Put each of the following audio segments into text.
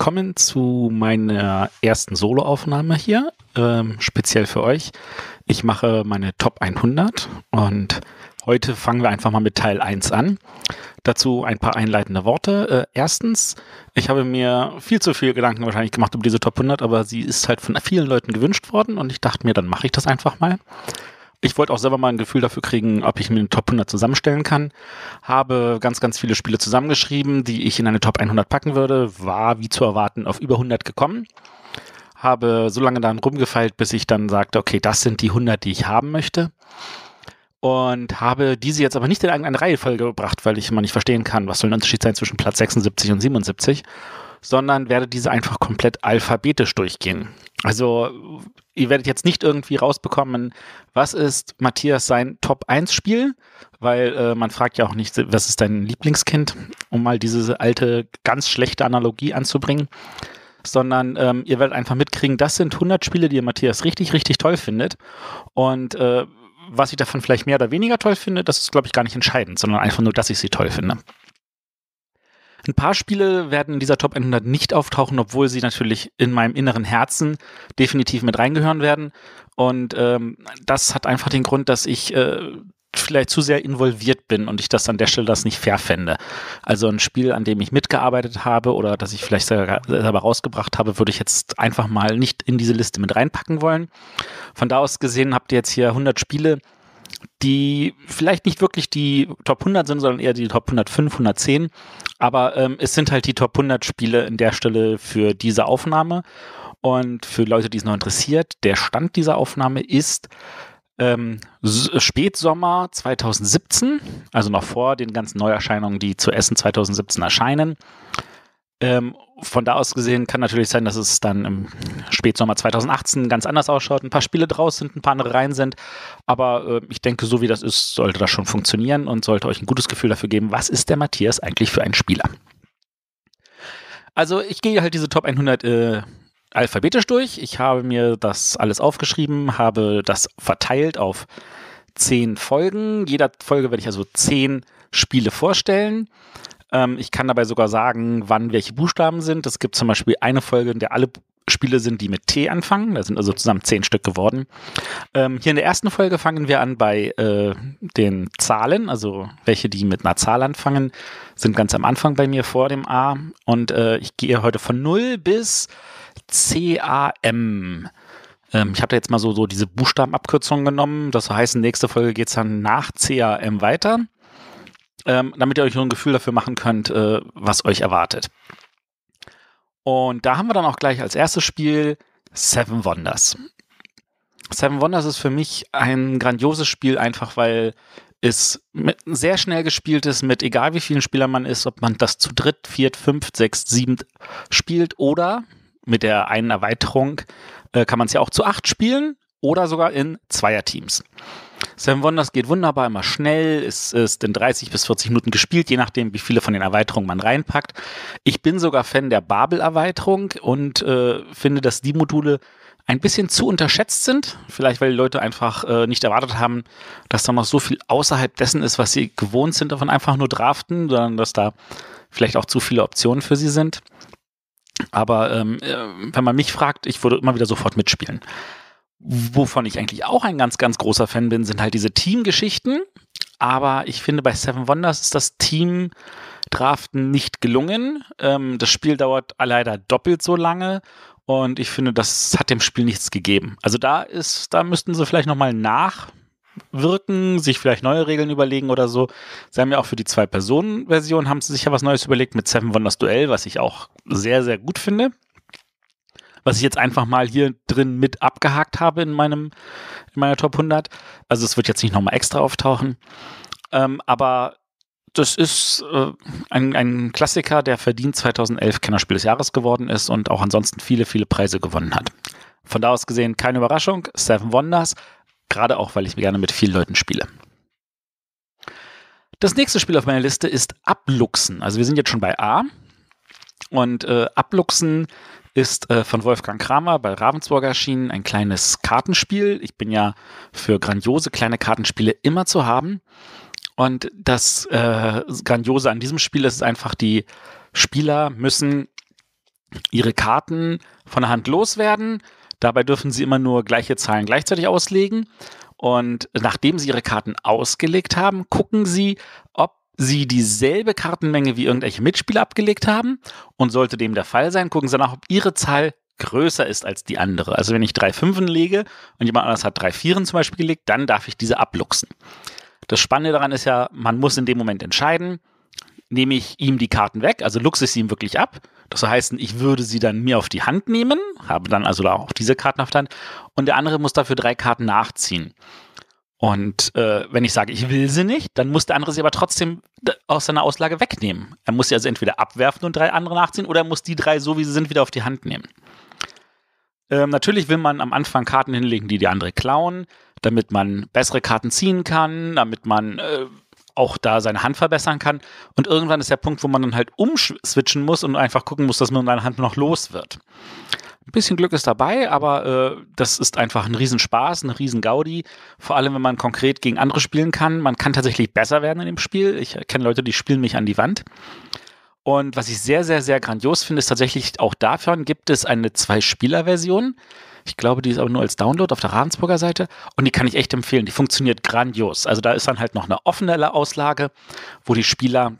willkommen zu meiner ersten Soloaufnahme hier, ähm, speziell für euch. Ich mache meine Top 100 und heute fangen wir einfach mal mit Teil 1 an. Dazu ein paar einleitende Worte. Äh, erstens, ich habe mir viel zu viel Gedanken wahrscheinlich gemacht über diese Top 100, aber sie ist halt von vielen Leuten gewünscht worden und ich dachte mir, dann mache ich das einfach mal. Ich wollte auch selber mal ein Gefühl dafür kriegen, ob ich mir eine Top 100 zusammenstellen kann. Habe ganz, ganz viele Spiele zusammengeschrieben, die ich in eine Top 100 packen würde. War, wie zu erwarten, auf über 100 gekommen. Habe so lange dann rumgefeilt, bis ich dann sagte, okay, das sind die 100, die ich haben möchte. Und habe diese jetzt aber nicht in irgendeine Reihenfolge gebracht, weil ich immer nicht verstehen kann, was soll ein Unterschied sein zwischen Platz 76 und 77, sondern werde diese einfach komplett alphabetisch durchgehen. Also, ihr werdet jetzt nicht irgendwie rausbekommen, was ist Matthias sein Top-1-Spiel, weil äh, man fragt ja auch nicht, was ist dein Lieblingskind, um mal diese alte, ganz schlechte Analogie anzubringen, sondern ähm, ihr werdet einfach mitkriegen, das sind 100 Spiele, die ihr Matthias richtig, richtig toll findet und äh, was ich davon vielleicht mehr oder weniger toll finde, das ist, glaube ich, gar nicht entscheidend, sondern einfach nur, dass ich sie toll finde. Ein paar Spiele werden in dieser Top 100 nicht auftauchen, obwohl sie natürlich in meinem inneren Herzen definitiv mit reingehören werden. Und ähm, das hat einfach den Grund, dass ich äh, vielleicht zu sehr involviert bin und ich das an der Stelle das nicht fair fände. Also ein Spiel, an dem ich mitgearbeitet habe oder das ich vielleicht selber rausgebracht habe, würde ich jetzt einfach mal nicht in diese Liste mit reinpacken wollen. Von da aus gesehen habt ihr jetzt hier 100 Spiele, die vielleicht nicht wirklich die Top 100 sind, sondern eher die Top 105, 110. Aber ähm, es sind halt die Top 100 Spiele in der Stelle für diese Aufnahme. Und für Leute, die es noch interessiert, der Stand dieser Aufnahme ist ähm, Spätsommer 2017, also noch vor den ganzen Neuerscheinungen, die zu Essen 2017 erscheinen. Ähm, von da aus gesehen kann natürlich sein, dass es dann im Spätsommer 2018 ganz anders ausschaut, ein paar Spiele draus sind, ein paar andere rein sind. Aber äh, ich denke, so wie das ist, sollte das schon funktionieren und sollte euch ein gutes Gefühl dafür geben, was ist der Matthias eigentlich für ein Spieler. Also ich gehe halt diese Top 100 äh, alphabetisch durch. Ich habe mir das alles aufgeschrieben, habe das verteilt auf zehn Folgen. Jeder Folge werde ich also zehn Spiele vorstellen ähm, ich kann dabei sogar sagen, wann welche Buchstaben sind. Es gibt zum Beispiel eine Folge, in der alle Spiele sind, die mit T anfangen. Da sind also zusammen zehn Stück geworden. Ähm, hier in der ersten Folge fangen wir an bei äh, den Zahlen, also welche, die mit einer Zahl anfangen, sind ganz am Anfang bei mir vor dem A. Und äh, ich gehe heute von 0 bis CAM. Ähm, ich habe da jetzt mal so, so diese Buchstabenabkürzungen genommen. Das heißt, nächste Folge geht es dann nach CAM weiter ähm, damit ihr euch so ein Gefühl dafür machen könnt, äh, was euch erwartet. Und da haben wir dann auch gleich als erstes Spiel Seven Wonders. Seven Wonders ist für mich ein grandioses Spiel, einfach weil es sehr schnell gespielt ist, mit egal wie vielen Spielern man ist, ob man das zu dritt, viert, fünf, sechs, sieben spielt oder mit der einen Erweiterung äh, kann man es ja auch zu acht spielen oder sogar in Zweierteams. teams Seven Wonders geht wunderbar, immer schnell, ist, ist in 30 bis 40 Minuten gespielt, je nachdem, wie viele von den Erweiterungen man reinpackt. Ich bin sogar Fan der Babel-Erweiterung und äh, finde, dass die Module ein bisschen zu unterschätzt sind. Vielleicht, weil die Leute einfach äh, nicht erwartet haben, dass da noch so viel außerhalb dessen ist, was sie gewohnt sind, davon einfach nur draften, sondern dass da vielleicht auch zu viele Optionen für sie sind. Aber ähm, äh, wenn man mich fragt, ich würde immer wieder sofort mitspielen wovon ich eigentlich auch ein ganz, ganz großer Fan bin, sind halt diese Teamgeschichten. Aber ich finde, bei Seven Wonders ist das Team Draften nicht gelungen. Ähm, das Spiel dauert leider doppelt so lange und ich finde, das hat dem Spiel nichts gegeben. Also da ist, da müssten sie vielleicht nochmal nachwirken, sich vielleicht neue Regeln überlegen oder so. Sie haben ja auch für die Zwei-Personen-Version haben sie sich ja was Neues überlegt mit Seven Wonders Duell, was ich auch sehr, sehr gut finde was ich jetzt einfach mal hier drin mit abgehakt habe in meinem in meiner Top 100. Also es wird jetzt nicht nochmal extra auftauchen, ähm, aber das ist äh, ein, ein Klassiker, der verdient 2011 Kennerspiel des Jahres geworden ist und auch ansonsten viele, viele Preise gewonnen hat. Von da aus gesehen keine Überraschung, Seven Wonders, gerade auch, weil ich gerne mit vielen Leuten spiele. Das nächste Spiel auf meiner Liste ist Abluchsen. Also wir sind jetzt schon bei A. Und äh, Abluchsen ist äh, von Wolfgang Kramer bei Ravensburg erschienen, ein kleines Kartenspiel. Ich bin ja für grandiose kleine Kartenspiele immer zu haben. Und das äh, Grandiose an diesem Spiel ist einfach, die Spieler müssen ihre Karten von der Hand loswerden. Dabei dürfen sie immer nur gleiche Zahlen gleichzeitig auslegen. Und nachdem sie ihre Karten ausgelegt haben, gucken sie, ob sie dieselbe Kartenmenge wie irgendwelche Mitspieler abgelegt haben. Und sollte dem der Fall sein, gucken sie nach, ob ihre Zahl größer ist als die andere. Also wenn ich drei Fünfen lege und jemand anders hat drei Vieren zum Beispiel gelegt, dann darf ich diese abluchsen. Das Spannende daran ist ja, man muss in dem Moment entscheiden, nehme ich ihm die Karten weg, also luchse ich sie ihm wirklich ab. Das heißt, ich würde sie dann mir auf die Hand nehmen, habe dann also auch diese Karten auf der Hand und der andere muss dafür drei Karten nachziehen. Und äh, wenn ich sage, ich will sie nicht, dann muss der andere sie aber trotzdem äh, aus seiner Auslage wegnehmen. Er muss sie also entweder abwerfen und drei andere nachziehen oder er muss die drei so, wie sie sind, wieder auf die Hand nehmen. Ähm, natürlich will man am Anfang Karten hinlegen, die die andere klauen, damit man bessere Karten ziehen kann, damit man äh, auch da seine Hand verbessern kann. Und irgendwann ist der Punkt, wo man dann halt umswitchen muss und einfach gucken muss, dass man mit einer Hand noch los wird. Ein bisschen Glück ist dabei, aber äh, das ist einfach ein Riesenspaß, ein Riesengaudi. Vor allem, wenn man konkret gegen andere spielen kann. Man kann tatsächlich besser werden in dem Spiel. Ich äh, kenne Leute, die spielen mich an die Wand. Und was ich sehr, sehr, sehr grandios finde, ist tatsächlich auch davon gibt es eine Zwei-Spieler-Version. Ich glaube, die ist aber nur als Download auf der Ravensburger Seite und die kann ich echt empfehlen. Die funktioniert grandios. Also da ist dann halt noch eine offene Auslage, wo die Spieler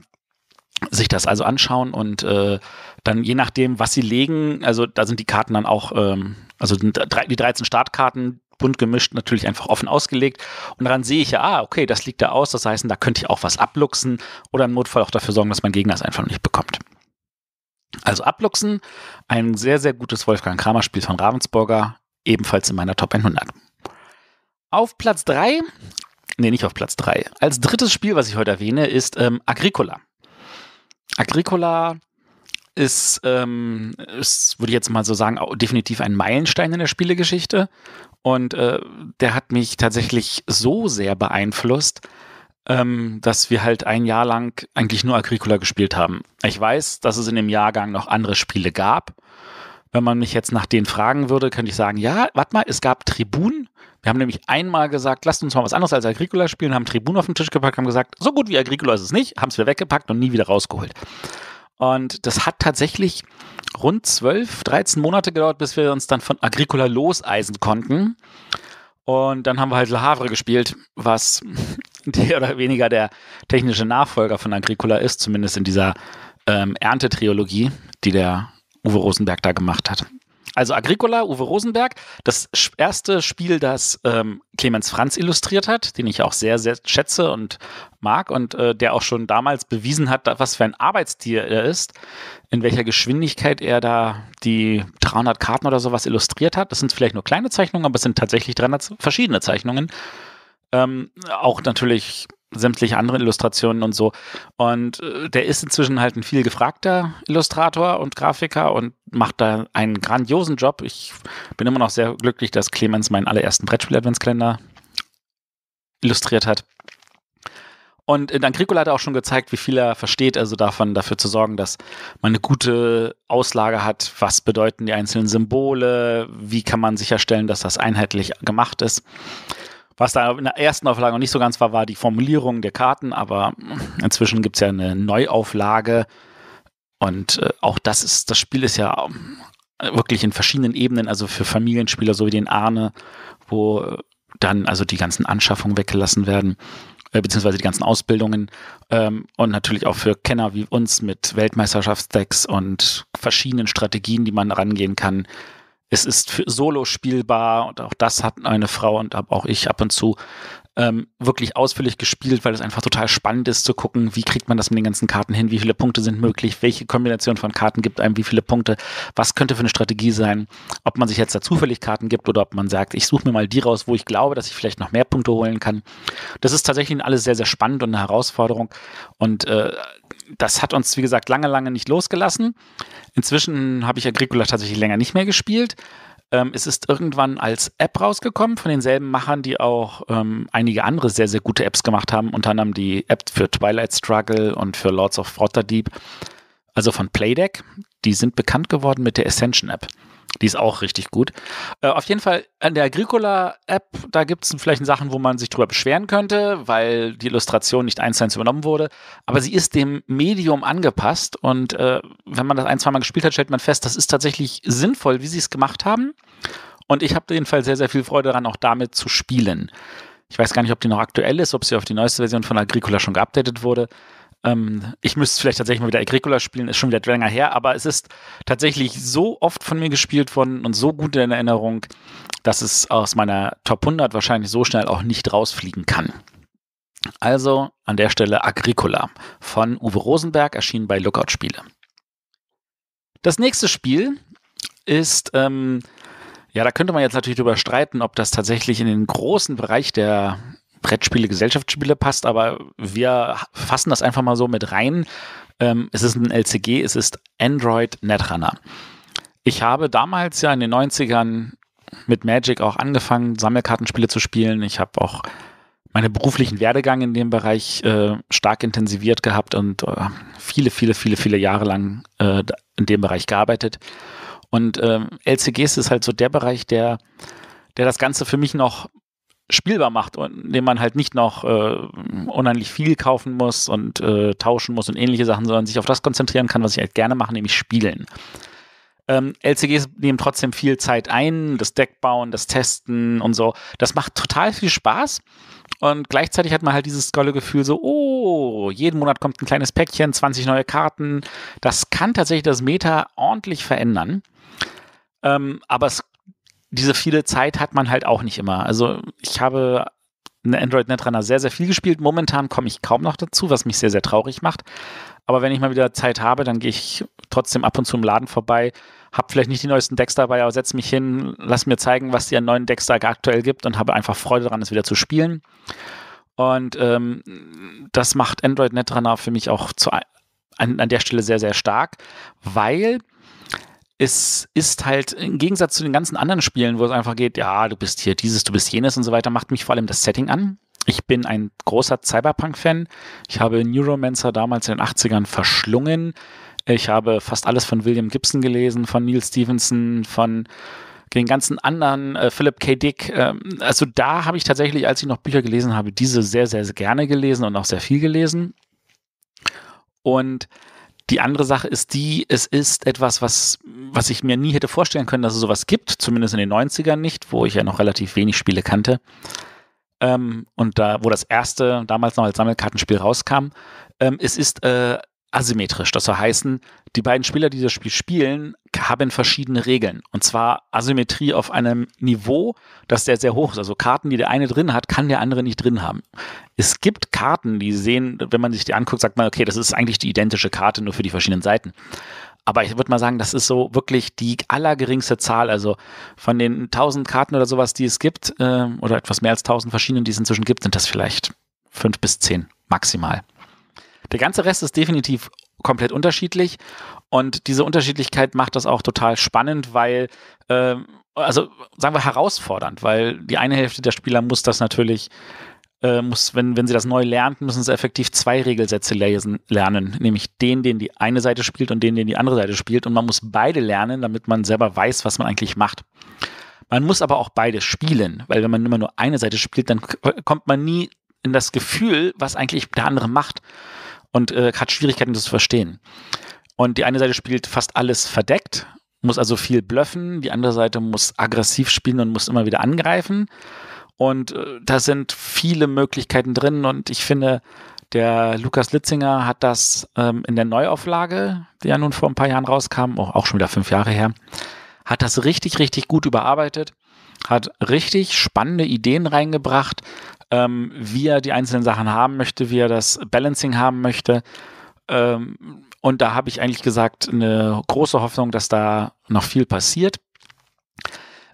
sich das also anschauen und äh, dann je nachdem, was sie legen, also da sind die Karten dann auch, ähm, also die 13 Startkarten, bunt gemischt, natürlich einfach offen ausgelegt. Und daran sehe ich ja, ah, okay, das liegt da aus, das heißt, da könnte ich auch was abluchsen oder im Notfall auch dafür sorgen, dass mein Gegner es einfach nicht bekommt. Also abluchsen, ein sehr, sehr gutes Wolfgang Kramer-Spiel von Ravensburger, ebenfalls in meiner Top 100. Auf Platz 3, nee, nicht auf Platz 3, als drittes Spiel, was ich heute erwähne, ist ähm, Agricola. Agricola ist, ähm, ist würde ich jetzt mal so sagen, definitiv ein Meilenstein in der Spielegeschichte. Und äh, der hat mich tatsächlich so sehr beeinflusst, ähm, dass wir halt ein Jahr lang eigentlich nur Agricola gespielt haben. Ich weiß, dass es in dem Jahrgang noch andere Spiele gab. Wenn man mich jetzt nach denen fragen würde, könnte ich sagen, ja, warte mal, es gab Tribun. Wir haben nämlich einmal gesagt, lasst uns mal was anderes als Agricola spielen, haben Tribun auf den Tisch gepackt, haben gesagt, so gut wie Agricola ist es nicht, haben es wieder weggepackt und nie wieder rausgeholt. Und das hat tatsächlich rund 12, 13 Monate gedauert, bis wir uns dann von Agricola loseisen konnten. Und dann haben wir halt Le Havre gespielt, was mehr oder weniger der technische Nachfolger von Agricola ist, zumindest in dieser ähm, Erntetriologie, die der Uwe Rosenberg da gemacht hat. Also Agricola, Uwe Rosenberg, das erste Spiel, das ähm, Clemens Franz illustriert hat, den ich auch sehr, sehr schätze und mag und äh, der auch schon damals bewiesen hat, was für ein Arbeitstier er ist, in welcher Geschwindigkeit er da die 300 Karten oder sowas illustriert hat. Das sind vielleicht nur kleine Zeichnungen, aber es sind tatsächlich 300 verschiedene Zeichnungen. Ähm, auch natürlich sämtliche anderen Illustrationen und so. Und äh, der ist inzwischen halt ein viel gefragter Illustrator und Grafiker und macht da einen grandiosen Job. Ich bin immer noch sehr glücklich, dass Clemens meinen allerersten Brettspiel-Adventskalender illustriert hat. Und in Agricola hat er auch schon gezeigt, wie viel er versteht, also davon dafür zu sorgen, dass man eine gute Auslage hat, was bedeuten die einzelnen Symbole, wie kann man sicherstellen, dass das einheitlich gemacht ist. Was da in der ersten Auflage noch nicht so ganz war, war die Formulierung der Karten, aber inzwischen gibt es ja eine Neuauflage. Und äh, auch das ist, das Spiel ist ja äh, wirklich in verschiedenen Ebenen, also für Familienspieler, so wie den Arne, wo äh, dann also die ganzen Anschaffungen weggelassen werden, äh, beziehungsweise die ganzen Ausbildungen ähm, und natürlich auch für Kenner wie uns mit Weltmeisterschaftsdecks und verschiedenen Strategien, die man rangehen kann. Es ist solo spielbar und auch das hat eine Frau und auch ich ab und zu ähm, wirklich ausführlich gespielt, weil es einfach total spannend ist zu gucken, wie kriegt man das mit den ganzen Karten hin, wie viele Punkte sind möglich, welche Kombination von Karten gibt einem wie viele Punkte, was könnte für eine Strategie sein, ob man sich jetzt da zufällig Karten gibt oder ob man sagt, ich suche mir mal die raus, wo ich glaube, dass ich vielleicht noch mehr Punkte holen kann. Das ist tatsächlich alles sehr, sehr spannend und eine Herausforderung und äh, das hat uns, wie gesagt, lange, lange nicht losgelassen. Inzwischen habe ich Agricola tatsächlich länger nicht mehr gespielt. Ähm, es ist irgendwann als App rausgekommen von denselben Machern, die auch ähm, einige andere sehr, sehr gute Apps gemacht haben, unter anderem die App für Twilight Struggle und für Lords of Waterdeep, also von Playdeck. Die sind bekannt geworden mit der Ascension-App. Die ist auch richtig gut. Äh, auf jeden Fall an der Agricola-App, da gibt es vielleicht Sachen, wo man sich drüber beschweren könnte, weil die Illustration nicht eins zu eins übernommen wurde. Aber sie ist dem Medium angepasst und äh, wenn man das ein, zwei Mal gespielt hat, stellt man fest, das ist tatsächlich sinnvoll, wie sie es gemacht haben. Und ich habe jedenfalls sehr, sehr viel Freude daran, auch damit zu spielen. Ich weiß gar nicht, ob die noch aktuell ist, ob sie auf die neueste Version von Agricola schon geupdatet wurde. Ähm, ich müsste vielleicht tatsächlich mal wieder Agricola spielen, ist schon wieder länger her, aber es ist tatsächlich so oft von mir gespielt worden und so gut in Erinnerung, dass es aus meiner Top 100 wahrscheinlich so schnell auch nicht rausfliegen kann. Also an der Stelle Agricola von Uwe Rosenberg, erschienen bei Lookout Spiele. Das nächste Spiel ist, ähm, ja, da könnte man jetzt natürlich drüber streiten, ob das tatsächlich in den großen Bereich der Brettspiele, Gesellschaftsspiele passt, aber wir fassen das einfach mal so mit rein. Ähm, es ist ein LCG, es ist Android Netrunner. Ich habe damals ja in den 90ern mit Magic auch angefangen, Sammelkartenspiele zu spielen. Ich habe auch meine beruflichen Werdegang in dem Bereich äh, stark intensiviert gehabt und äh, viele, viele, viele, viele Jahre lang äh, in dem Bereich gearbeitet. Und ähm, LCGs ist halt so der Bereich, der, der das Ganze für mich noch spielbar macht und indem man halt nicht noch äh, unheimlich viel kaufen muss und äh, tauschen muss und ähnliche Sachen, sondern sich auf das konzentrieren kann, was ich halt gerne mache, nämlich spielen. Ähm, LCGs nehmen trotzdem viel Zeit ein, das Deck bauen, das Testen und so. Das macht total viel Spaß. Und gleichzeitig hat man halt dieses tolle Gefühl so, oh, jeden Monat kommt ein kleines Päckchen, 20 neue Karten. Das kann tatsächlich das Meta ordentlich verändern. Ähm, aber es diese viele Zeit hat man halt auch nicht immer. Also ich habe Android Netrunner sehr, sehr viel gespielt. Momentan komme ich kaum noch dazu, was mich sehr, sehr traurig macht. Aber wenn ich mal wieder Zeit habe, dann gehe ich trotzdem ab und zu im Laden vorbei, habe vielleicht nicht die neuesten Decks dabei, aber setze mich hin, lass mir zeigen, was die an neuen Decks da aktuell gibt und habe einfach Freude daran, es wieder zu spielen. Und ähm, das macht Android Netrunner für mich auch zu, an, an der Stelle sehr, sehr stark, weil es ist halt im Gegensatz zu den ganzen anderen Spielen, wo es einfach geht, ja, du bist hier dieses, du bist jenes und so weiter, macht mich vor allem das Setting an. Ich bin ein großer Cyberpunk-Fan. Ich habe Neuromancer damals in den 80ern verschlungen. Ich habe fast alles von William Gibson gelesen, von Neil Stevenson, von den ganzen anderen, äh, Philip K. Dick. Ähm, also da habe ich tatsächlich, als ich noch Bücher gelesen habe, diese sehr, sehr, sehr gerne gelesen und auch sehr viel gelesen. Und die andere Sache ist die, es ist etwas, was, was ich mir nie hätte vorstellen können, dass es sowas gibt, zumindest in den 90ern nicht, wo ich ja noch relativ wenig Spiele kannte. Ähm, und da, wo das erste damals noch als Sammelkartenspiel rauskam. Ähm, es ist äh, asymmetrisch. Das soll heißen, die beiden Spieler, die das Spiel spielen, haben verschiedene Regeln. Und zwar Asymmetrie auf einem Niveau, das sehr, sehr hoch ist. Also Karten, die der eine drin hat, kann der andere nicht drin haben. Es gibt Karten, die sehen, wenn man sich die anguckt, sagt man, okay, das ist eigentlich die identische Karte, nur für die verschiedenen Seiten. Aber ich würde mal sagen, das ist so wirklich die allergeringste Zahl. Also von den 1000 Karten oder sowas, die es gibt, äh, oder etwas mehr als 1000 verschiedenen, die es inzwischen gibt, sind das vielleicht fünf bis zehn maximal. Der ganze Rest ist definitiv komplett unterschiedlich und diese Unterschiedlichkeit macht das auch total spannend, weil, äh, also sagen wir herausfordernd, weil die eine Hälfte der Spieler muss das natürlich äh, muss, wenn, wenn sie das neu lernt, müssen sie effektiv zwei Regelsätze lesen, lernen, nämlich den, den die eine Seite spielt und den, den die andere Seite spielt. Und man muss beide lernen, damit man selber weiß, was man eigentlich macht. Man muss aber auch beide spielen, weil wenn man immer nur eine Seite spielt, dann kommt man nie in das Gefühl, was eigentlich der andere macht und äh, hat Schwierigkeiten, das zu verstehen. Und die eine Seite spielt fast alles verdeckt, muss also viel bluffen, die andere Seite muss aggressiv spielen und muss immer wieder angreifen. Und äh, da sind viele Möglichkeiten drin und ich finde, der Lukas Litzinger hat das ähm, in der Neuauflage, die ja nun vor ein paar Jahren rauskam, auch, oh, auch schon wieder fünf Jahre her, hat das richtig, richtig gut überarbeitet, hat richtig spannende Ideen reingebracht, ähm, wie er die einzelnen Sachen haben möchte, wie er das Balancing haben möchte. Ähm, und da habe ich eigentlich gesagt, eine große Hoffnung, dass da noch viel passiert.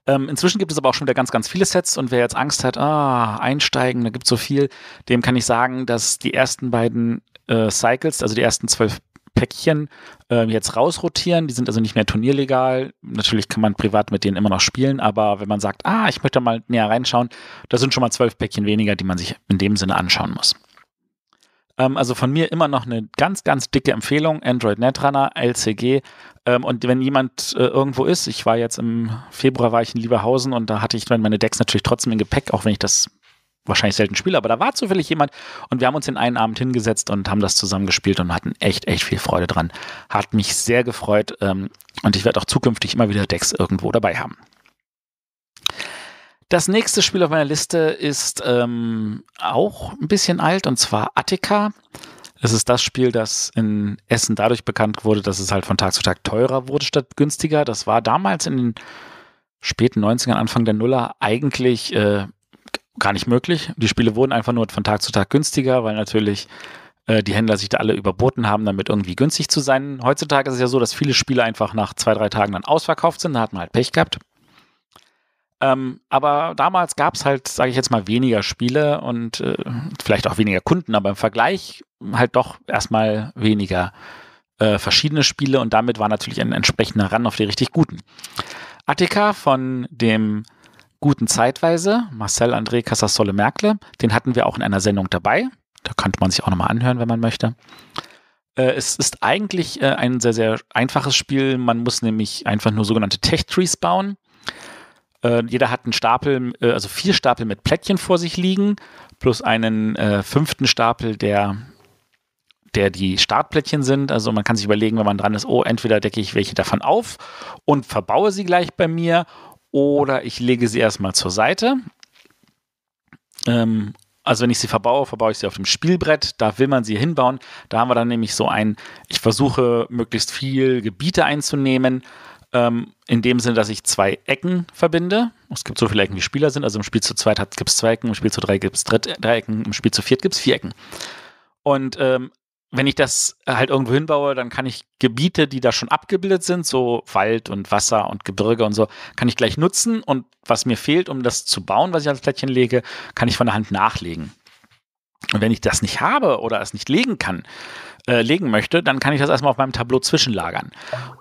Ähm, inzwischen gibt es aber auch schon wieder ganz, ganz viele Sets und wer jetzt Angst hat, ah, einsteigen, da gibt es so viel, dem kann ich sagen, dass die ersten beiden äh, Cycles, also die ersten zwölf Päckchen äh, jetzt rausrotieren. Die sind also nicht mehr turnierlegal. Natürlich kann man privat mit denen immer noch spielen, aber wenn man sagt, ah, ich möchte mal näher reinschauen, da sind schon mal zwölf Päckchen weniger, die man sich in dem Sinne anschauen muss. Ähm, also von mir immer noch eine ganz, ganz dicke Empfehlung: Android Netrunner, LCG. Ähm, und wenn jemand äh, irgendwo ist, ich war jetzt im Februar war ich in Lieberhausen und da hatte ich meine Decks natürlich trotzdem im Gepäck, auch wenn ich das wahrscheinlich selten spiele, aber da war zufällig jemand und wir haben uns den einen Abend hingesetzt und haben das zusammen gespielt und hatten echt, echt viel Freude dran. Hat mich sehr gefreut ähm, und ich werde auch zukünftig immer wieder Decks irgendwo dabei haben. Das nächste Spiel auf meiner Liste ist ähm, auch ein bisschen alt und zwar Attica. Es ist das Spiel, das in Essen dadurch bekannt wurde, dass es halt von Tag zu Tag teurer wurde statt günstiger. Das war damals in den späten 90ern, Anfang der Nuller eigentlich äh, gar nicht möglich. Die Spiele wurden einfach nur von Tag zu Tag günstiger, weil natürlich äh, die Händler sich da alle überboten haben, damit irgendwie günstig zu sein. Heutzutage ist es ja so, dass viele Spiele einfach nach zwei, drei Tagen dann ausverkauft sind. Da hat man halt Pech gehabt. Ähm, aber damals gab es halt, sage ich jetzt mal, weniger Spiele und äh, vielleicht auch weniger Kunden, aber im Vergleich halt doch erstmal weniger äh, verschiedene Spiele und damit war natürlich ein entsprechender Run auf die richtig guten. Attica von dem guten Zeitweise, Marcel André Casasolle Merkle, den hatten wir auch in einer Sendung dabei. Da könnte man sich auch nochmal anhören, wenn man möchte. Äh, es ist eigentlich äh, ein sehr, sehr einfaches Spiel. Man muss nämlich einfach nur sogenannte Tech-Trees bauen. Äh, jeder hat einen Stapel, äh, also vier Stapel mit Plättchen vor sich liegen, plus einen äh, fünften Stapel, der der die Startplättchen sind. Also man kann sich überlegen, wenn man dran ist, oh, entweder decke ich welche davon auf und verbaue sie gleich bei mir oder ich lege sie erstmal zur Seite. Ähm, also wenn ich sie verbaue, verbaue ich sie auf dem Spielbrett, da will man sie hinbauen. Da haben wir dann nämlich so ein, ich versuche möglichst viel Gebiete einzunehmen, ähm, in dem Sinne, dass ich zwei Ecken verbinde. Es gibt so viele Ecken, wie Spieler sind. Also im Spiel zu zweit gibt es zwei Ecken, im Spiel zu drei gibt es drei Ecken, im Spiel zu viert gibt es vier Ecken. Und ähm, wenn ich das äh, halt irgendwo hinbaue, dann kann ich Gebiete, die da schon abgebildet sind, so Wald und Wasser und Gebirge und so, kann ich gleich nutzen. Und was mir fehlt, um das zu bauen, was ich als Plättchen lege, kann ich von der Hand nachlegen. Und wenn ich das nicht habe oder es nicht legen kann, äh, legen möchte, dann kann ich das erstmal auf meinem Tableau zwischenlagern.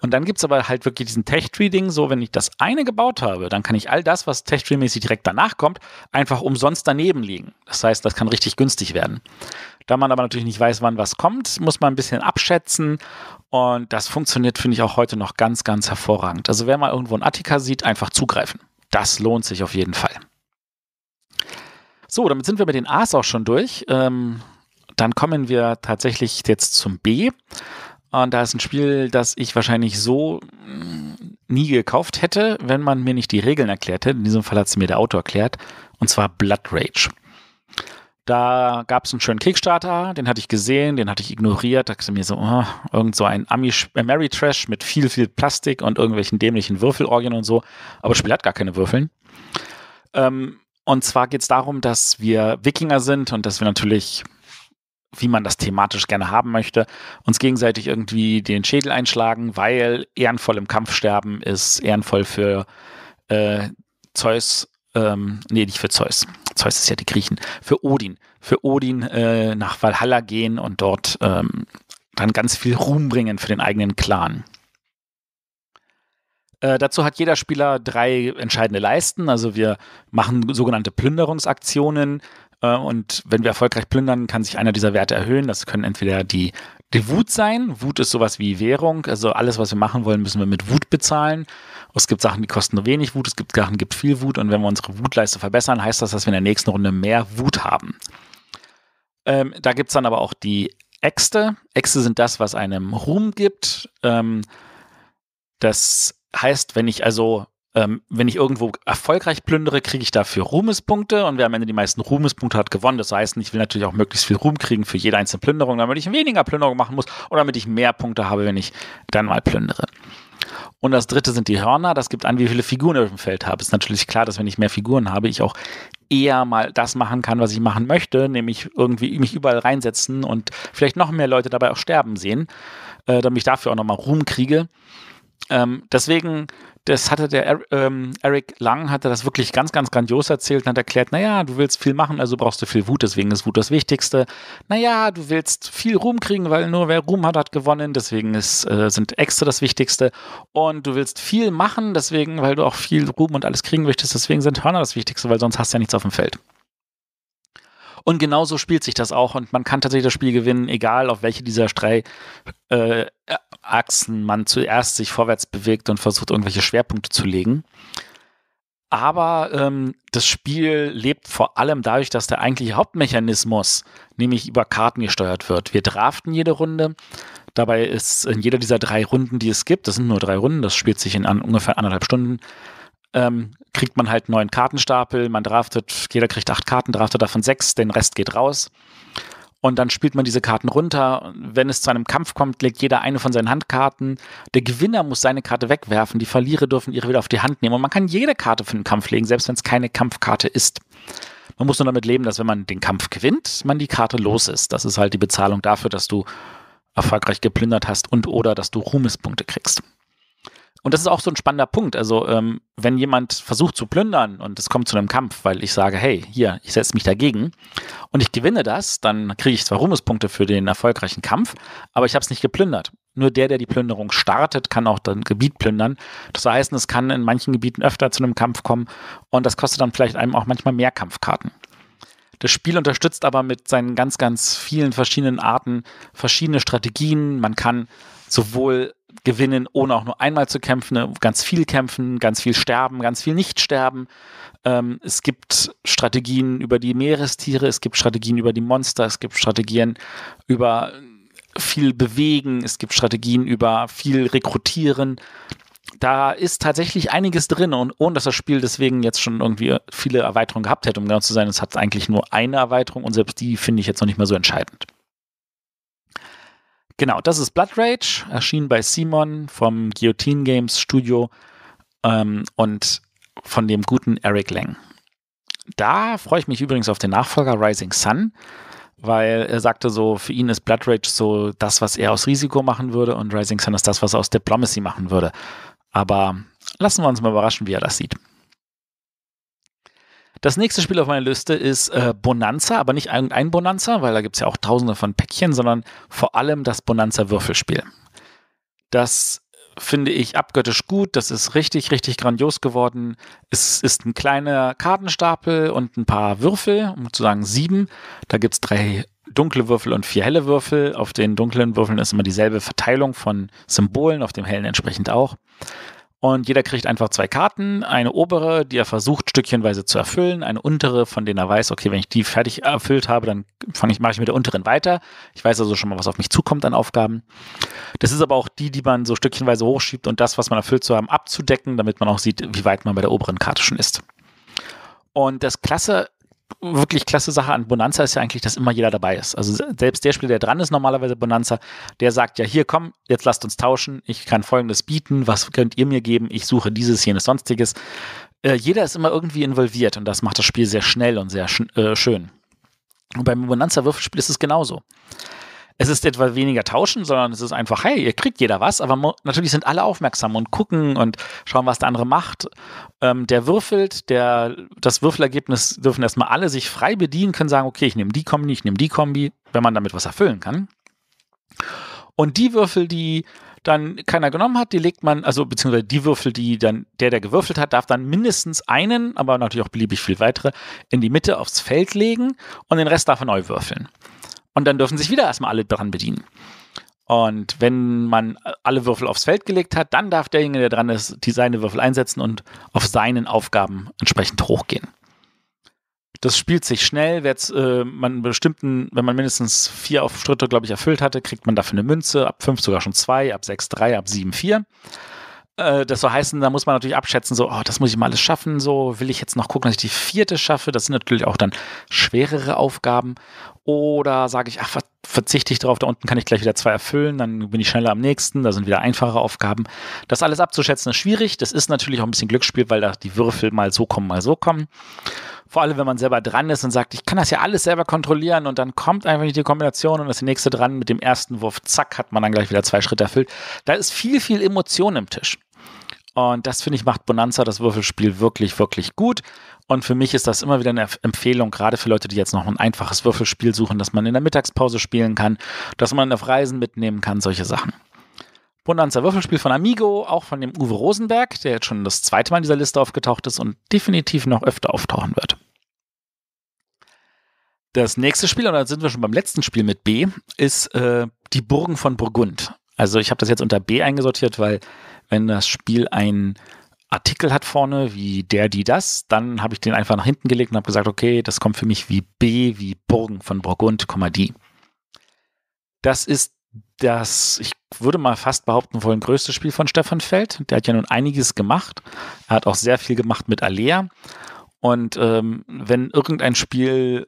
Und dann gibt es aber halt wirklich diesen Tech-Tree-Ding, so wenn ich das eine gebaut habe, dann kann ich all das, was Tech-Tree-mäßig direkt danach kommt, einfach umsonst daneben legen. Das heißt, das kann richtig günstig werden. Da man aber natürlich nicht weiß, wann was kommt, muss man ein bisschen abschätzen. Und das funktioniert, finde ich, auch heute noch ganz, ganz hervorragend. Also wer mal irgendwo einen Attika sieht, einfach zugreifen. Das lohnt sich auf jeden Fall. So, damit sind wir mit den A's auch schon durch. Ähm, dann kommen wir tatsächlich jetzt zum B. Und da ist ein Spiel, das ich wahrscheinlich so mm, nie gekauft hätte, wenn man mir nicht die Regeln erklärt hätte. In diesem Fall hat es mir der Autor erklärt. Und zwar Blood Rage. Da gab es einen schönen Kickstarter, den hatte ich gesehen, den hatte ich ignoriert. Da dachte mir so, oh, irgend so ein ami äh, Mary-Trash mit viel, viel Plastik und irgendwelchen dämlichen Würfelorgien und so. Aber das Spiel hat gar keine Würfeln. Ähm, und zwar geht es darum, dass wir Wikinger sind und dass wir natürlich, wie man das thematisch gerne haben möchte, uns gegenseitig irgendwie den Schädel einschlagen, weil ehrenvoll im Kampf sterben ist ehrenvoll für äh, Zeus, ähm, nee, nicht für Zeus, Zeus ist ja die Griechen, für Odin, für Odin äh, nach Valhalla gehen und dort ähm, dann ganz viel Ruhm bringen für den eigenen Clan. Äh, dazu hat jeder Spieler drei entscheidende Leisten. Also wir machen sogenannte Plünderungsaktionen. Äh, und wenn wir erfolgreich plündern, kann sich einer dieser Werte erhöhen. Das können entweder die die Wut sein. Wut ist sowas wie Währung. Also alles, was wir machen wollen, müssen wir mit Wut bezahlen. Es gibt Sachen, die kosten nur wenig Wut, es gibt Sachen, die gibt viel Wut. Und wenn wir unsere Wutleiste verbessern, heißt das, dass wir in der nächsten Runde mehr Wut haben. Ähm, da gibt es dann aber auch die Äxte. Äxte sind das, was einem Ruhm gibt. Ähm, das heißt, wenn ich also ähm, wenn ich irgendwo erfolgreich plündere, kriege ich dafür Ruhmespunkte und wer am Ende die meisten Ruhmespunkte hat, gewonnen. Das heißt, ich will natürlich auch möglichst viel Ruhm kriegen für jede einzelne Plünderung, damit ich weniger Plünderung machen muss oder damit ich mehr Punkte habe, wenn ich dann mal plündere. Und das dritte sind die Hörner. Das gibt an, wie viele Figuren ich im Feld habe. Ist natürlich klar, dass wenn ich mehr Figuren habe, ich auch eher mal das machen kann, was ich machen möchte, nämlich irgendwie mich überall reinsetzen und vielleicht noch mehr Leute dabei auch sterben sehen, äh, damit ich dafür auch nochmal Ruhm kriege. Ähm, deswegen das hatte der ähm, Eric Lang, hatte das wirklich ganz, ganz grandios erzählt und hat erklärt, naja, du willst viel machen, also brauchst du viel Wut, deswegen ist Wut das Wichtigste. Naja, du willst viel Ruhm kriegen, weil nur wer Ruhm hat, hat gewonnen, deswegen ist, äh, sind Äxte das Wichtigste. Und du willst viel machen, deswegen, weil du auch viel Ruhm und alles kriegen möchtest, deswegen sind Hörner das Wichtigste, weil sonst hast du ja nichts auf dem Feld. Und genauso spielt sich das auch und man kann tatsächlich das Spiel gewinnen, egal auf welche dieser drei äh, Achsen man zuerst sich vorwärts bewegt und versucht, irgendwelche Schwerpunkte zu legen. Aber ähm, das Spiel lebt vor allem dadurch, dass der eigentliche Hauptmechanismus, nämlich über Karten gesteuert wird. Wir draften jede Runde. Dabei ist in jeder dieser drei Runden, die es gibt, das sind nur drei Runden, das spielt sich in an, ungefähr anderthalb Stunden, ähm, kriegt man halt neuen Kartenstapel, man draftet, jeder kriegt acht Karten, draftet davon sechs, den Rest geht raus. Und dann spielt man diese Karten runter. Wenn es zu einem Kampf kommt, legt jeder eine von seinen Handkarten. Der Gewinner muss seine Karte wegwerfen. Die Verlierer dürfen ihre wieder auf die Hand nehmen. Und man kann jede Karte für den Kampf legen, selbst wenn es keine Kampfkarte ist. Man muss nur damit leben, dass wenn man den Kampf gewinnt, man die Karte los ist. Das ist halt die Bezahlung dafür, dass du erfolgreich geplündert hast und oder dass du Ruhmespunkte kriegst. Und das ist auch so ein spannender Punkt. Also, ähm, wenn jemand versucht zu plündern und es kommt zu einem Kampf, weil ich sage, hey, hier, ich setze mich dagegen und ich gewinne das, dann kriege ich zwar Ruhmespunkte für den erfolgreichen Kampf, aber ich habe es nicht geplündert. Nur der, der die Plünderung startet, kann auch dann Gebiet plündern. Das heißt, es kann in manchen Gebieten öfter zu einem Kampf kommen und das kostet dann vielleicht einem auch manchmal mehr Kampfkarten. Das Spiel unterstützt aber mit seinen ganz, ganz vielen verschiedenen Arten verschiedene Strategien. Man kann sowohl gewinnen, ohne auch nur einmal zu kämpfen, ne? ganz viel kämpfen, ganz viel sterben, ganz viel nicht sterben. Ähm, es gibt Strategien über die Meerestiere, es gibt Strategien über die Monster, es gibt Strategien über viel bewegen, es gibt Strategien über viel rekrutieren. Da ist tatsächlich einiges drin und ohne dass das Spiel deswegen jetzt schon irgendwie viele Erweiterungen gehabt hätte, um genau zu sein, es hat eigentlich nur eine Erweiterung und selbst die finde ich jetzt noch nicht mal so entscheidend. Genau, das ist Blood Rage, erschienen bei Simon vom Guillotine Games Studio ähm, und von dem guten Eric Lang. Da freue ich mich übrigens auf den Nachfolger Rising Sun, weil er sagte so, für ihn ist Blood Rage so das, was er aus Risiko machen würde und Rising Sun ist das, was er aus Diplomacy machen würde. Aber lassen wir uns mal überraschen, wie er das sieht. Das nächste Spiel auf meiner Liste ist äh, Bonanza, aber nicht irgendein Bonanza, weil da gibt es ja auch tausende von Päckchen, sondern vor allem das Bonanza-Würfelspiel. Das finde ich abgöttisch gut. Das ist richtig, richtig grandios geworden. Es ist ein kleiner Kartenstapel und ein paar Würfel, um zu sagen sieben. Da gibt es drei dunkle Würfel und vier helle Würfel. Auf den dunklen Würfeln ist immer dieselbe Verteilung von Symbolen, auf dem hellen entsprechend auch. Und jeder kriegt einfach zwei Karten. Eine obere, die er versucht, stückchenweise zu erfüllen. Eine untere, von denen er weiß, okay, wenn ich die fertig erfüllt habe, dann fange ich, mache ich mit der unteren weiter. Ich weiß also schon mal, was auf mich zukommt an Aufgaben. Das ist aber auch die, die man so stückchenweise hochschiebt und das, was man erfüllt zu haben, abzudecken, damit man auch sieht, wie weit man bei der oberen Karte schon ist. Und das Klasse wirklich klasse Sache an Bonanza ist ja eigentlich, dass immer jeder dabei ist. Also selbst der Spieler, der dran ist, normalerweise Bonanza, der sagt ja, hier komm, jetzt lasst uns tauschen, ich kann folgendes bieten, was könnt ihr mir geben, ich suche dieses, jenes, sonstiges. Äh, jeder ist immer irgendwie involviert und das macht das Spiel sehr schnell und sehr sch äh, schön. Und beim Bonanza-Würfelspiel ist es genauso es ist etwa weniger tauschen, sondern es ist einfach, hey, ihr kriegt jeder was, aber natürlich sind alle aufmerksam und gucken und schauen, was der andere macht. Ähm, der würfelt, der, das Würfelergebnis dürfen erstmal alle sich frei bedienen, können sagen, okay, ich nehme die Kombi, ich nehme die Kombi, wenn man damit was erfüllen kann. Und die Würfel, die dann keiner genommen hat, die legt man, also beziehungsweise die Würfel, die dann der, der gewürfelt hat, darf dann mindestens einen, aber natürlich auch beliebig viel weitere, in die Mitte aufs Feld legen und den Rest darf er neu würfeln. Und dann dürfen sich wieder erstmal alle dran bedienen. Und wenn man alle Würfel aufs Feld gelegt hat, dann darf derjenige, der dran ist, die seine Würfel einsetzen und auf seinen Aufgaben entsprechend hochgehen. Das spielt sich schnell. Äh, man bestimmten, wenn man mindestens vier Aufstritte, glaube ich, erfüllt hatte, kriegt man dafür eine Münze. Ab fünf sogar schon zwei, ab sechs drei, ab sieben vier. Äh, das so heißen, da muss man natürlich abschätzen, so, oh, das muss ich mal alles schaffen, so will ich jetzt noch gucken, dass ich die vierte schaffe. Das sind natürlich auch dann schwerere Aufgaben. Oder sage ich, ach, verzichte ich drauf, da unten kann ich gleich wieder zwei erfüllen, dann bin ich schneller am nächsten, da sind wieder einfache Aufgaben. Das alles abzuschätzen ist schwierig. Das ist natürlich auch ein bisschen Glücksspiel, weil da die Würfel mal so kommen, mal so kommen. Vor allem, wenn man selber dran ist und sagt, ich kann das ja alles selber kontrollieren und dann kommt einfach nicht die Kombination und ist die nächste dran mit dem ersten Wurf, zack, hat man dann gleich wieder zwei Schritte erfüllt. Da ist viel, viel Emotion im Tisch. Und das finde ich macht Bonanza das Würfelspiel wirklich, wirklich gut. Und für mich ist das immer wieder eine Empfehlung, gerade für Leute, die jetzt noch ein einfaches Würfelspiel suchen, das man in der Mittagspause spielen kann, das man auf Reisen mitnehmen kann, solche Sachen. Bonanza Würfelspiel von Amigo, auch von dem Uwe Rosenberg, der jetzt schon das zweite Mal in dieser Liste aufgetaucht ist und definitiv noch öfter auftauchen wird. Das nächste Spiel, und da sind wir schon beim letzten Spiel mit B, ist äh, Die Burgen von Burgund. Also ich habe das jetzt unter B eingesortiert, weil wenn das Spiel einen Artikel hat vorne, wie der, die, das, dann habe ich den einfach nach hinten gelegt und habe gesagt, okay, das kommt für mich wie B, wie Burgen von Burgund, die. Das ist das, ich würde mal fast behaupten wollen, größte Spiel von Stefan Feld. Der hat ja nun einiges gemacht. Er hat auch sehr viel gemacht mit Alea. Und ähm, wenn irgendein Spiel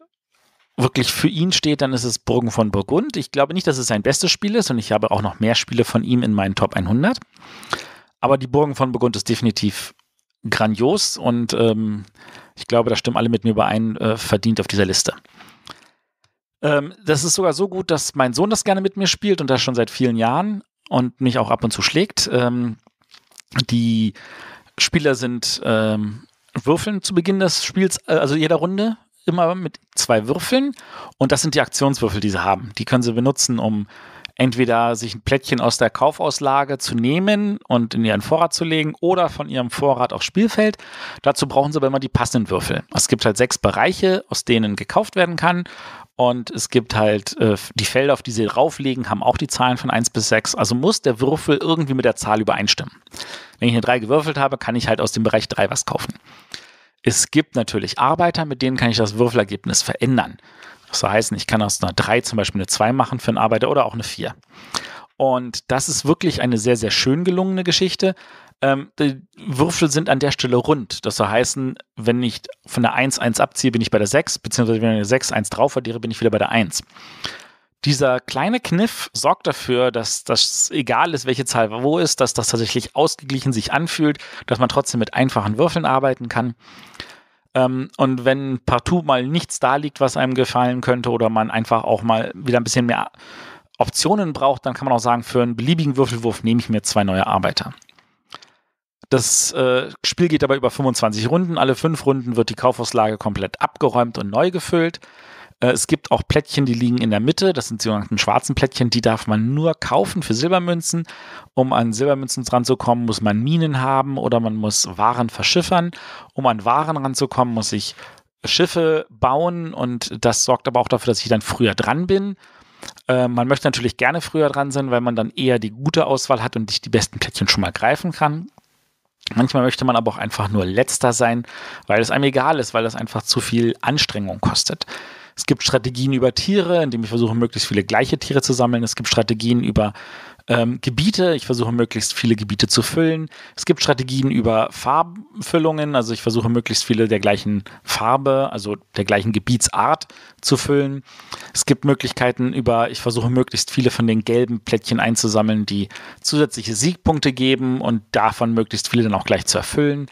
wirklich für ihn steht, dann ist es Burgen von Burgund. Ich glaube nicht, dass es sein bestes Spiel ist und ich habe auch noch mehr Spiele von ihm in meinen Top 100. Aber die Burgen von Burgund ist definitiv grandios und ähm, ich glaube, da stimmen alle mit mir überein, äh, verdient auf dieser Liste. Ähm, das ist sogar so gut, dass mein Sohn das gerne mit mir spielt und das schon seit vielen Jahren und mich auch ab und zu schlägt. Ähm, die Spieler sind ähm, Würfeln zu Beginn des Spiels, äh, also jeder Runde immer mit zwei Würfeln und das sind die Aktionswürfel, die sie haben. Die können sie benutzen, um entweder sich ein Plättchen aus der Kaufauslage zu nehmen und in ihren Vorrat zu legen oder von ihrem Vorrat aufs Spielfeld. Dazu brauchen sie aber immer die passenden Würfel. Es gibt halt sechs Bereiche, aus denen gekauft werden kann. Und es gibt halt äh, die Felder, auf die sie drauflegen, haben auch die Zahlen von 1 bis 6. Also muss der Würfel irgendwie mit der Zahl übereinstimmen. Wenn ich eine 3 gewürfelt habe, kann ich halt aus dem Bereich 3 was kaufen. Es gibt natürlich Arbeiter, mit denen kann ich das Würfelergebnis verändern. Das heißt, ich kann aus einer 3 zum Beispiel eine 2 machen für einen Arbeiter oder auch eine 4. Und das ist wirklich eine sehr, sehr schön gelungene Geschichte. Ähm, die Würfel sind an der Stelle rund. Das soll heißen, wenn ich von der 1 1 abziehe, bin ich bei der 6, beziehungsweise wenn ich eine 6 1 drauf addiere, bin ich wieder bei der 1. Dieser kleine Kniff sorgt dafür, dass das egal ist, welche Zahl wo ist, dass das tatsächlich ausgeglichen sich anfühlt, dass man trotzdem mit einfachen Würfeln arbeiten kann. Ähm, und wenn partout mal nichts da liegt, was einem gefallen könnte, oder man einfach auch mal wieder ein bisschen mehr Optionen braucht, dann kann man auch sagen, für einen beliebigen Würfelwurf nehme ich mir zwei neue Arbeiter. Das äh, Spiel geht dabei über 25 Runden. Alle fünf Runden wird die Kaufhauslage komplett abgeräumt und neu gefüllt. Äh, es gibt auch Plättchen, die liegen in der Mitte. Das sind die sogenannten schwarzen Plättchen. Die darf man nur kaufen für Silbermünzen. Um an Silbermünzen ranzukommen, muss man Minen haben oder man muss Waren verschiffern. Um an Waren ranzukommen, muss ich Schiffe bauen und das sorgt aber auch dafür, dass ich dann früher dran bin. Äh, man möchte natürlich gerne früher dran sein, weil man dann eher die gute Auswahl hat und nicht die besten Plättchen schon mal greifen kann. Manchmal möchte man aber auch einfach nur letzter sein, weil es einem egal ist, weil das einfach zu viel Anstrengung kostet. Es gibt Strategien über Tiere, indem ich versuche, möglichst viele gleiche Tiere zu sammeln. Es gibt Strategien über ähm, Gebiete. Ich versuche möglichst viele Gebiete zu füllen. Es gibt Strategien über Farbfüllungen. Also ich versuche möglichst viele der gleichen Farbe, also der gleichen Gebietsart zu füllen. Es gibt Möglichkeiten über, ich versuche möglichst viele von den gelben Plättchen einzusammeln, die zusätzliche Siegpunkte geben und davon möglichst viele dann auch gleich zu erfüllen.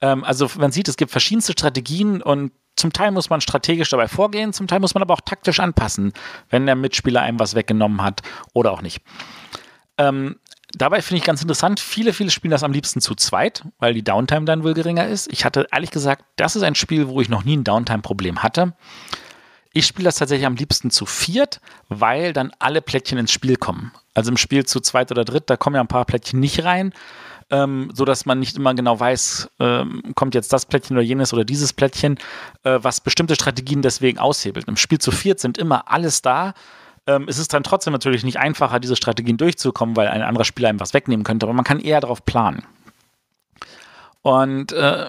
Ähm, also man sieht, es gibt verschiedenste Strategien und zum Teil muss man strategisch dabei vorgehen, zum Teil muss man aber auch taktisch anpassen, wenn der Mitspieler einem was weggenommen hat oder auch nicht. Ähm, dabei finde ich ganz interessant, viele, viele spielen das am liebsten zu zweit, weil die Downtime dann wohl geringer ist. Ich hatte ehrlich gesagt, das ist ein Spiel, wo ich noch nie ein Downtime-Problem hatte. Ich spiele das tatsächlich am liebsten zu viert, weil dann alle Plättchen ins Spiel kommen. Also im Spiel zu zweit oder dritt, da kommen ja ein paar Plättchen nicht rein ähm, dass man nicht immer genau weiß, ähm, kommt jetzt das Plättchen oder jenes oder dieses Plättchen, äh, was bestimmte Strategien deswegen aushebelt. Im Spiel zu viert sind immer alles da. Ähm, es ist dann trotzdem natürlich nicht einfacher, diese Strategien durchzukommen, weil ein anderer Spieler einem was wegnehmen könnte, aber man kann eher darauf planen. Und äh,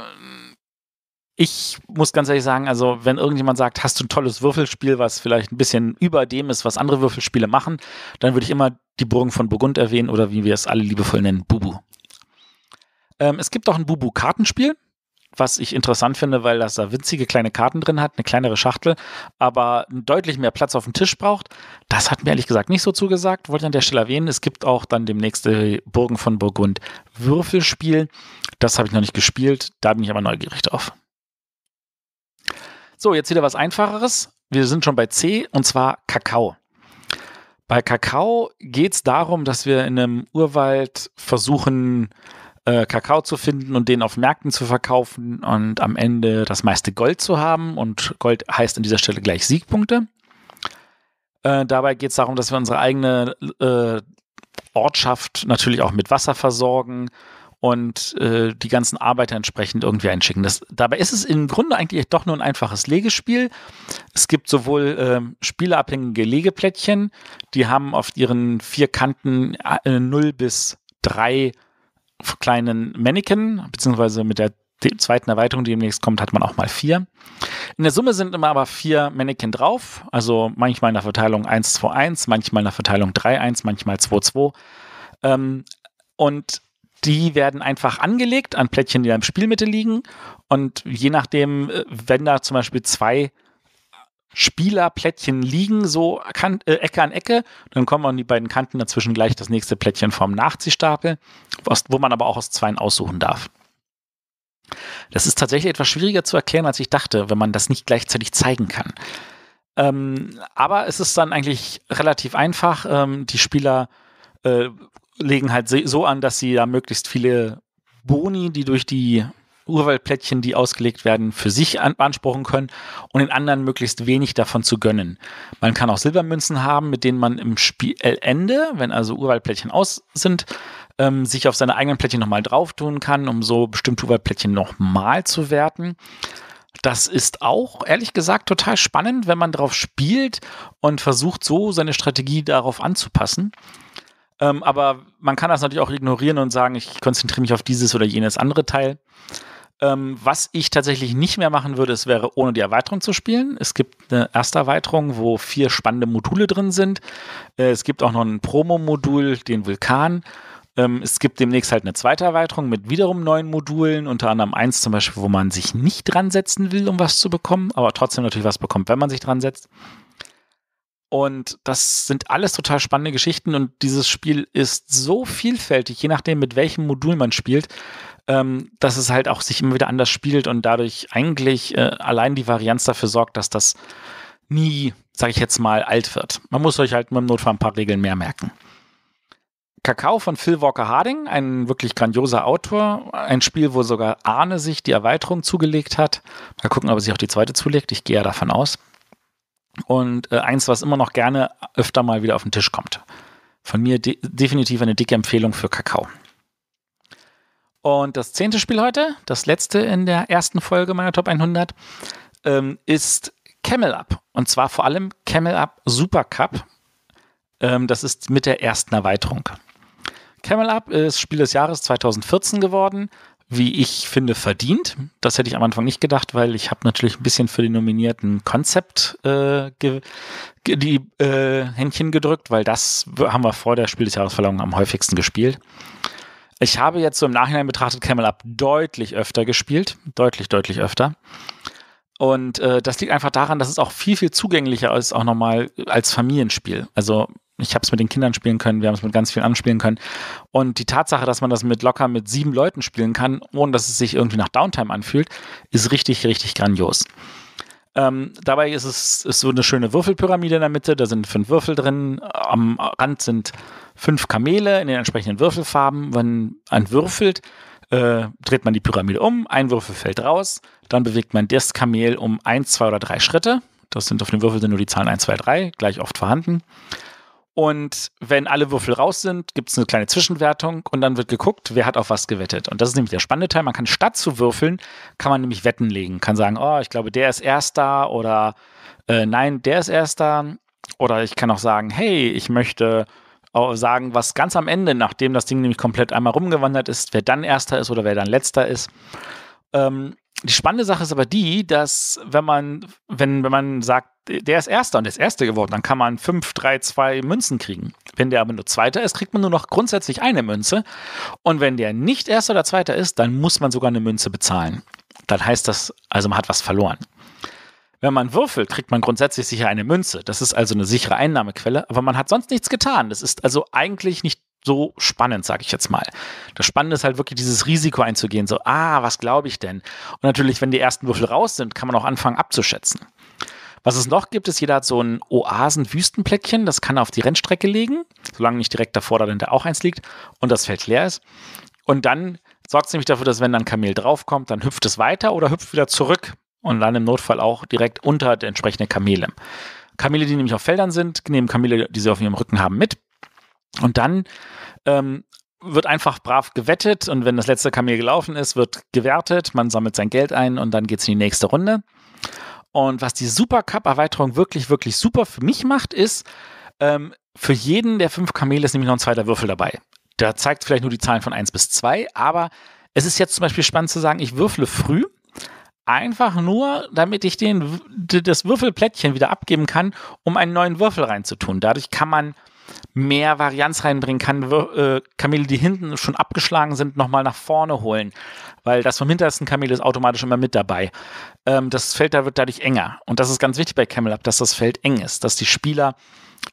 ich muss ganz ehrlich sagen, also wenn irgendjemand sagt, hast du ein tolles Würfelspiel, was vielleicht ein bisschen über dem ist, was andere Würfelspiele machen, dann würde ich immer die Burgen von Burgund erwähnen oder wie wir es alle liebevoll nennen, Bubu. Ähm, es gibt auch ein Bubu-Kartenspiel, was ich interessant finde, weil das da winzige kleine Karten drin hat, eine kleinere Schachtel, aber deutlich mehr Platz auf dem Tisch braucht. Das hat mir ehrlich gesagt nicht so zugesagt. Wollte an der Stelle erwähnen, es gibt auch dann demnächst äh, Burgen von Burgund Würfelspiel. Das habe ich noch nicht gespielt, da bin ich aber neugierig drauf. So, jetzt wieder was Einfacheres. Wir sind schon bei C und zwar Kakao. Bei Kakao geht es darum, dass wir in einem Urwald versuchen, äh, Kakao zu finden und den auf Märkten zu verkaufen und am Ende das meiste Gold zu haben. Und Gold heißt an dieser Stelle gleich Siegpunkte. Äh, dabei geht es darum, dass wir unsere eigene äh, Ortschaft natürlich auch mit Wasser versorgen und äh, die ganzen Arbeiter entsprechend irgendwie einschicken. Das, dabei ist es im Grunde eigentlich doch nur ein einfaches Legespiel. Es gibt sowohl äh, spielerabhängige Legeplättchen, die haben auf ihren vier Kanten äh, 0 bis 3 kleinen Mannequin, beziehungsweise mit der zweiten Erweiterung, die demnächst kommt, hat man auch mal vier. In der Summe sind immer aber vier Mannequin drauf, also manchmal in der Verteilung 1, 2, 1, manchmal in der Verteilung 3, 1, manchmal 2, 2. Ähm, und die werden einfach angelegt an Plättchen, die da im Spielmitte liegen. Und je nachdem, äh, wenn da zum Beispiel zwei Spielerplättchen liegen, so Kant, äh, Ecke an Ecke. Dann kommen an die beiden Kanten dazwischen gleich das nächste Plättchen vom Nachziehstapel, wo man aber auch aus zweien aussuchen darf. Das ist tatsächlich etwas schwieriger zu erklären, als ich dachte, wenn man das nicht gleichzeitig zeigen kann. Ähm, aber es ist dann eigentlich relativ einfach. Ähm, die Spieler äh, legen halt so an, dass sie da möglichst viele Boni, die durch die Urwaldplättchen, die ausgelegt werden, für sich beanspruchen können und den anderen möglichst wenig davon zu gönnen. Man kann auch Silbermünzen haben, mit denen man im Spielende, wenn also Urwaldplättchen aus sind, ähm, sich auf seine eigenen Plättchen nochmal drauf tun kann, um so bestimmte Urwaldplättchen nochmal zu werten. Das ist auch, ehrlich gesagt, total spannend, wenn man drauf spielt und versucht, so seine Strategie darauf anzupassen. Ähm, aber man kann das natürlich auch ignorieren und sagen, ich konzentriere mich auf dieses oder jenes andere Teil. Ähm, was ich tatsächlich nicht mehr machen würde, es wäre ohne die Erweiterung zu spielen. Es gibt eine erste Erweiterung, wo vier spannende Module drin sind. Äh, es gibt auch noch ein Promo-Modul, den Vulkan. Ähm, es gibt demnächst halt eine zweite Erweiterung mit wiederum neuen Modulen, unter anderem eins zum Beispiel, wo man sich nicht dran setzen will, um was zu bekommen, aber trotzdem natürlich was bekommt, wenn man sich dran setzt. Und das sind alles total spannende Geschichten und dieses Spiel ist so vielfältig, je nachdem, mit welchem Modul man spielt, ähm, dass es halt auch sich immer wieder anders spielt und dadurch eigentlich äh, allein die Varianz dafür sorgt, dass das nie, sag ich jetzt mal, alt wird. Man muss euch halt mit dem Notfall ein paar Regeln mehr merken. Kakao von Phil Walker Harding, ein wirklich grandioser Autor. Ein Spiel, wo sogar Arne sich die Erweiterung zugelegt hat. Mal gucken, ob er sich auch die zweite zulegt. Ich gehe ja davon aus. Und äh, eins, was immer noch gerne öfter mal wieder auf den Tisch kommt. Von mir de definitiv eine dicke Empfehlung für Kakao. Und das zehnte Spiel heute, das letzte in der ersten Folge meiner Top 100, ähm, ist Camel Up. Und zwar vor allem Camel Up Super Cup. Ähm, das ist mit der ersten Erweiterung. Camel Up ist Spiel des Jahres 2014 geworden. Wie ich finde, verdient. Das hätte ich am Anfang nicht gedacht, weil ich habe natürlich ein bisschen für den nominierten Konzept äh, die äh, Händchen gedrückt, weil das haben wir vor der Spiel des Jahresverleihung am häufigsten gespielt. Ich habe jetzt so im Nachhinein betrachtet Camel Up deutlich öfter gespielt. Deutlich, deutlich öfter. Und äh, das liegt einfach daran, dass es auch viel, viel zugänglicher ist, auch nochmal als Familienspiel. Also ich habe es mit den Kindern spielen können, wir haben es mit ganz vielen anderen spielen können. Und die Tatsache, dass man das mit locker mit sieben Leuten spielen kann, ohne dass es sich irgendwie nach Downtime anfühlt, ist richtig, richtig grandios. Ähm, dabei ist es ist so eine schöne Würfelpyramide in der Mitte, da sind fünf Würfel drin, am Rand sind fünf Kamele in den entsprechenden Würfelfarben. Wenn man würfelt, äh, dreht man die Pyramide um, ein Würfel fällt raus, dann bewegt man das Kamel um ein, zwei oder drei Schritte. Das sind auf dem Würfel sind nur die Zahlen 1, 2, 3, gleich oft vorhanden. Und wenn alle Würfel raus sind, gibt es eine kleine Zwischenwertung und dann wird geguckt, wer hat auf was gewettet. Und das ist nämlich der spannende Teil. Man kann statt zu würfeln, kann man nämlich Wetten legen. Kann sagen, oh, ich glaube, der ist erster oder äh, nein, der ist erster. Oder ich kann auch sagen, hey, ich möchte sagen, was ganz am Ende, nachdem das Ding nämlich komplett einmal rumgewandert ist, wer dann erster ist oder wer dann letzter ist. Ähm, die spannende Sache ist aber die, dass wenn man, wenn, wenn man sagt, der ist Erster und der ist Erste geworden, dann kann man fünf, drei, zwei Münzen kriegen. Wenn der aber nur Zweiter ist, kriegt man nur noch grundsätzlich eine Münze. Und wenn der nicht Erster oder Zweiter ist, dann muss man sogar eine Münze bezahlen. Dann heißt das, also man hat was verloren. Wenn man würfelt, kriegt man grundsätzlich sicher eine Münze. Das ist also eine sichere Einnahmequelle, aber man hat sonst nichts getan. Das ist also eigentlich nicht so spannend, sage ich jetzt mal. Das Spannende ist halt wirklich dieses Risiko einzugehen, so, ah, was glaube ich denn? Und natürlich, wenn die ersten Würfel raus sind, kann man auch anfangen abzuschätzen. Was es noch gibt, ist, jeder hat so ein Oasen-Wüstenplättchen. Das kann auf die Rennstrecke legen, solange nicht direkt davor oder da auch eins liegt und das Feld leer ist. Und dann sorgt es nämlich dafür, dass wenn dann Kamel draufkommt, dann hüpft es weiter oder hüpft wieder zurück und dann im Notfall auch direkt unter der entsprechenden Kamele. Kamele, die nämlich auf Feldern sind, nehmen Kamele, die sie auf ihrem Rücken haben, mit. Und dann ähm, wird einfach brav gewettet und wenn das letzte Kamel gelaufen ist, wird gewertet, man sammelt sein Geld ein und dann geht es in die nächste Runde. Und was die Supercup-Erweiterung wirklich, wirklich super für mich macht, ist, ähm, für jeden der fünf Kamele ist nämlich noch ein zweiter Würfel dabei. Da zeigt vielleicht nur die Zahlen von 1 bis 2, aber es ist jetzt zum Beispiel spannend zu sagen, ich würfle früh, einfach nur, damit ich den, das Würfelplättchen wieder abgeben kann, um einen neuen Würfel reinzutun. Dadurch kann man mehr Varianz reinbringen kann, äh, Kamele, die hinten schon abgeschlagen sind, nochmal nach vorne holen. Weil das vom hintersten Kamel ist automatisch immer mit dabei. Ähm, das Feld da wird dadurch enger. Und das ist ganz wichtig bei Camel Up, dass das Feld eng ist, dass die Spieler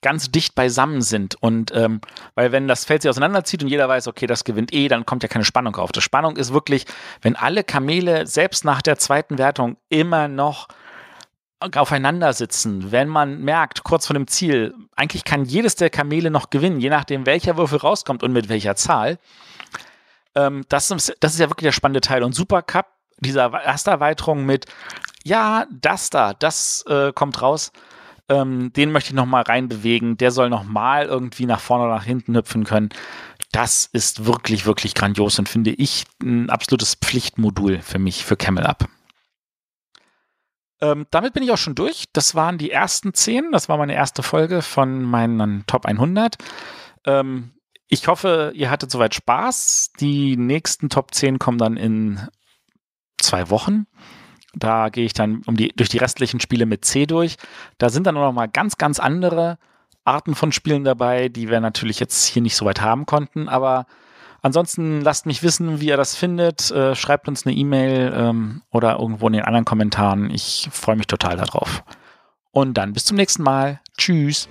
ganz dicht beisammen sind. Und ähm, weil wenn das Feld sich auseinanderzieht und jeder weiß, okay, das gewinnt eh, dann kommt ja keine Spannung auf. Die Spannung ist wirklich, wenn alle Kamele selbst nach der zweiten Wertung immer noch aufeinandersitzen, wenn man merkt, kurz vor dem Ziel, eigentlich kann jedes der Kamele noch gewinnen, je nachdem, welcher Würfel rauskommt und mit welcher Zahl. Ähm, das, ist, das ist ja wirklich der spannende Teil. Und Super Cup, dieser Ersterweiterung mit, ja, das da, das äh, kommt raus, ähm, den möchte ich nochmal reinbewegen, der soll nochmal irgendwie nach vorne oder nach hinten hüpfen können. Das ist wirklich, wirklich grandios und finde ich ein absolutes Pflichtmodul für mich, für Camel Up. Ähm, damit bin ich auch schon durch. Das waren die ersten zehn. Das war meine erste Folge von meinen Top 100. Ähm, ich hoffe, ihr hattet soweit Spaß. Die nächsten Top 10 kommen dann in zwei Wochen. Da gehe ich dann um die, durch die restlichen Spiele mit C durch. Da sind dann noch mal ganz, ganz andere Arten von Spielen dabei, die wir natürlich jetzt hier nicht so weit haben konnten. Aber Ansonsten lasst mich wissen, wie ihr das findet. Äh, schreibt uns eine E-Mail ähm, oder irgendwo in den anderen Kommentaren. Ich freue mich total darauf. Und dann bis zum nächsten Mal. Tschüss.